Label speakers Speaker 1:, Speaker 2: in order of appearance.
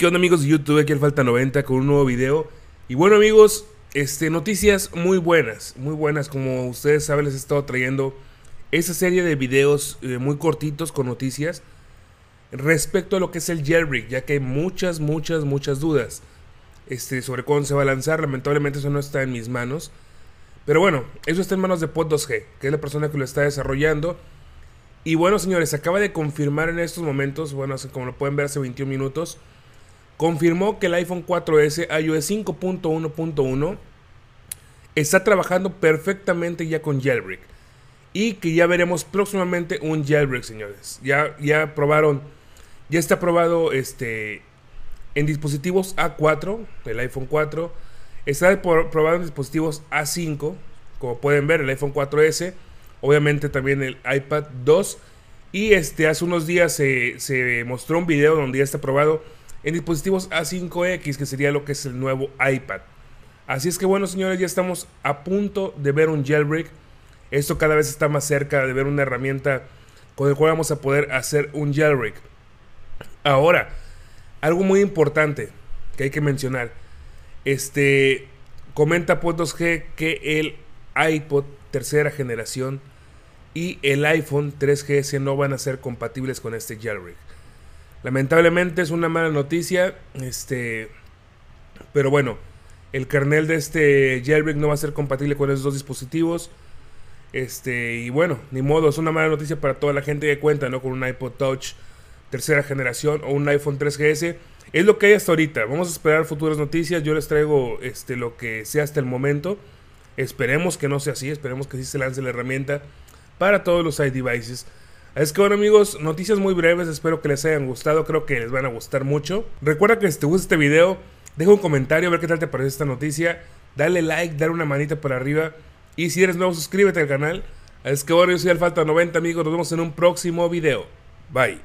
Speaker 1: ¿Qué onda amigos de YouTube? Aquí el Falta 90 con un nuevo video. Y bueno amigos, este, noticias muy buenas, muy buenas. Como ustedes saben les he estado trayendo esa serie de videos eh, muy cortitos con noticias respecto a lo que es el jailbreak, ya que hay muchas, muchas, muchas dudas este, sobre cuándo se va a lanzar. Lamentablemente eso no está en mis manos. Pero bueno, eso está en manos de Pod 2G, que es la persona que lo está desarrollando. Y bueno señores, acaba de confirmar en estos momentos, bueno, como lo pueden ver hace 21 minutos, confirmó que el iPhone 4S iOS 5.1.1 está trabajando perfectamente ya con jailbreak. Y que ya veremos próximamente un jailbreak, señores. Ya, ya probaron, ya está probado este, en dispositivos A4, el iPhone 4. Está probado en dispositivos A5, como pueden ver, el iPhone 4S. Obviamente también el iPad 2. Y este, hace unos días se, se mostró un video donde ya está probado en dispositivos A5X, que sería lo que es el nuevo iPad. Así es que bueno, señores, ya estamos a punto de ver un jailbreak. Esto cada vez está más cerca de ver una herramienta con la cual vamos a poder hacer un jailbreak. Ahora, algo muy importante que hay que mencionar. Este, comenta puntos 2 g que el iPod tercera generación y el iPhone 3GS no van a ser compatibles con este jailbreak. Lamentablemente es una mala noticia. Este. Pero bueno. El kernel de este jailbreak no va a ser compatible con esos dos dispositivos. Este, y bueno, ni modo, es una mala noticia para toda la gente que cuenta, ¿no? Con un iPod Touch tercera generación o un iPhone 3GS. Es lo que hay hasta ahorita. Vamos a esperar futuras noticias. Yo les traigo este, lo que sea hasta el momento. Esperemos que no sea así. Esperemos que sí se lance la herramienta para todos los iDevices. Es que bueno amigos, noticias muy breves, espero que les hayan gustado, creo que les van a gustar mucho. Recuerda que si te gusta este video, deja un comentario a ver qué tal te parece esta noticia, dale like, dale una manita para arriba y si eres nuevo suscríbete al canal. Es que bueno, yo soy Alfalta90 amigos, nos vemos en un próximo video. Bye.